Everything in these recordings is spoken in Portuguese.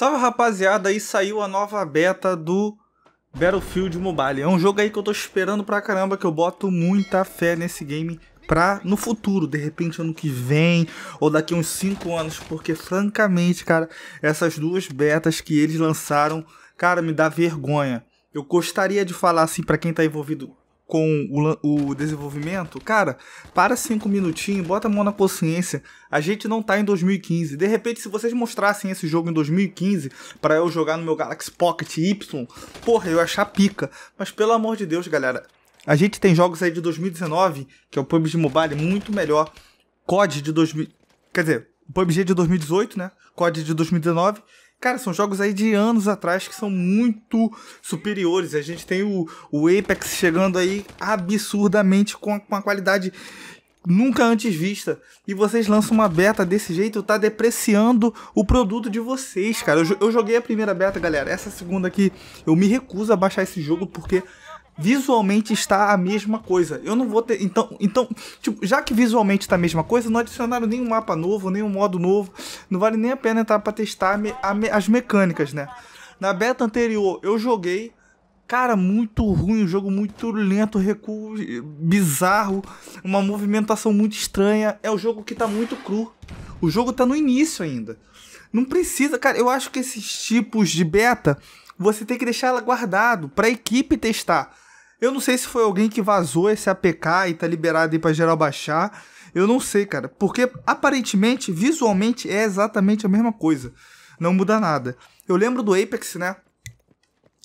Salve rapaziada, aí saiu a nova beta do Battlefield Mobile. É um jogo aí que eu tô esperando pra caramba, que eu boto muita fé nesse game pra no futuro, de repente ano que vem ou daqui uns 5 anos, porque francamente, cara, essas duas betas que eles lançaram, cara, me dá vergonha. Eu gostaria de falar assim para quem tá envolvido com o, o, desenvolvimento, cara, para cinco minutinhos, bota a mão na consciência. A gente não tá em 2015. De repente, se vocês mostrassem esse jogo em 2015 para eu jogar no meu Galaxy Pocket Y, porra, eu ia achar pica. Mas pelo amor de Deus, galera, a gente tem jogos aí de 2019, que é o PUBG Mobile, muito melhor. COD de 2000, quer dizer, PUBG de 2018, né? COD de 2019 Cara, são jogos aí de anos atrás que são muito superiores. A gente tem o, o Apex chegando aí absurdamente com, uma qualidade nunca antes vista. E vocês lançam uma beta desse jeito, tá depreciando o produto de vocês, cara. Eu, eu, joguei a primeira beta, galera. Essa segunda aqui, eu me recuso a baixar esse jogo porque visualmente está a mesma coisa. Eu não vou ter. Então, então tipo, já que visualmente está a mesma coisa, não adicionaram nenhum mapa novo, nenhum modo novo. Não vale nem a pena entrar para testar me, a, as mecânicas, né? Na beta anterior eu joguei. Cara, muito ruim, o um jogo muito lento, recuo bizarro, uma movimentação muito estranha. É o um jogo que está muito cru. O jogo está no início ainda. Não precisa, cara, eu acho que esses tipos de beta você tem que deixar ela guardado para a equipe testar. Eu não sei se foi alguém que vazou esse APK e tá liberado aí pra geral baixar. Eu não sei, cara. Porque aparentemente, visualmente, é exatamente a mesma coisa. Não muda nada. Eu lembro do Apex, né?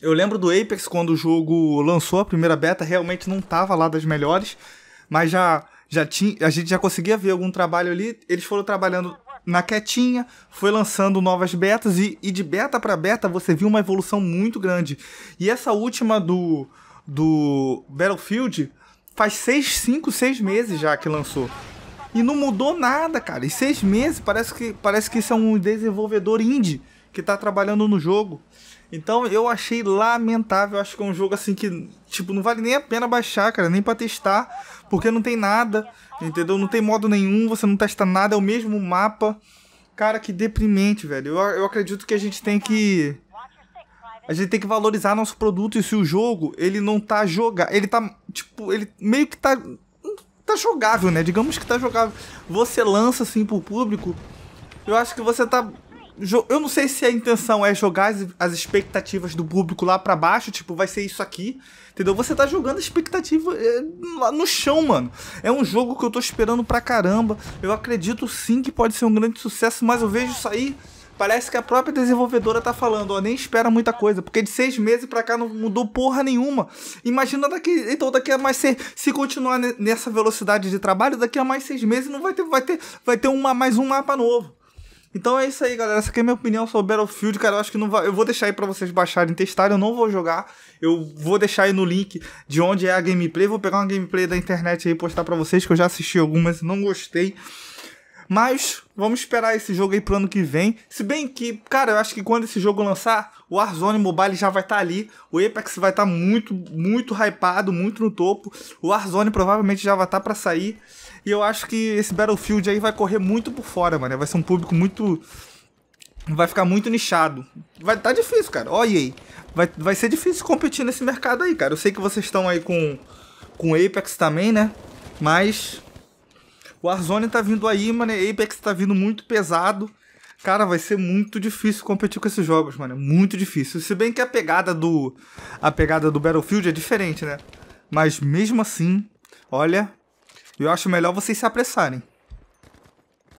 Eu lembro do Apex quando o jogo lançou a primeira beta, realmente não tava lá das melhores, mas já já tinha, a gente já conseguia ver algum trabalho ali. Eles foram trabalhando na quietinha, foi lançando novas betas e, e de beta para beta você viu uma evolução muito grande. E essa última do do Battlefield faz 6, 5, 6 meses já que lançou. E não mudou nada, cara. E seis meses parece que, parece que isso é um desenvolvedor indie que tá trabalhando no jogo. Então eu achei lamentável. Acho que é um jogo assim que, tipo, não vale nem a pena baixar, cara, nem pra testar, porque não tem nada, entendeu? Não tem modo nenhum, você não testa nada, é o mesmo mapa. Cara, que deprimente, velho. Eu, eu acredito que a gente tem que a gente tem que valorizar nosso produto e se o jogo, ele não tá jogar, ele tá tipo, ele meio que tá tá jogável, né? Digamos que tá jogável. Você lança assim pro público, eu acho que você tá eu não sei se a intenção é jogar as, as expectativas do público lá para baixo, tipo, vai ser isso aqui, entendeu? Você tá jogando a expectativa é, lá no chão, mano. É um jogo que eu tô esperando pra caramba. Eu acredito sim que pode ser um grande sucesso, mas eu vejo isso aí Parece que a própria desenvolvedora tá falando, ó, nem espera muita coisa, porque de seis meses pra cá não mudou porra nenhuma. Imagina daqui, então daqui a mais seis, se continuar nessa velocidade de trabalho, daqui a mais seis meses não vai ter, vai ter, vai ter uma, mais um mapa novo. Então é isso aí, galera. Essa aqui é a minha opinião sobre Battlefield, cara. Eu acho que não vai. Eu vou deixar aí pra vocês baixarem testarem. Eu não vou jogar. Eu vou deixar aí no link de onde é a gameplay. Vou pegar uma gameplay da internet aí e postar pra vocês, que eu já assisti algumas e não gostei. Mas Vamos esperar esse jogo aí pro ano que vem. Se bem que, cara, eu acho que quando esse jogo lançar, o Warzone Mobile já vai estar tá ali. O Apex vai estar tá muito, muito hypado, muito no topo. O Warzone provavelmente já vai estar tá para sair. E eu acho que esse Battlefield aí vai correr muito por fora, mano. Vai ser um público muito. Vai ficar muito nichado. Vai tá difícil, cara. Olha aí. Vai, vai ser difícil competir nesse mercado aí, cara. Eu sei que vocês estão aí com. Com Apex também, né? Mas o Warzone tá vindo aí, mano. Apex tá vindo muito pesado. Cara, vai ser muito difícil competir com esses jogos, mano. É muito difícil. Se bem que a pegada do. A pegada do Battlefield é diferente, né? Mas mesmo assim, olha, eu acho melhor vocês se apressarem.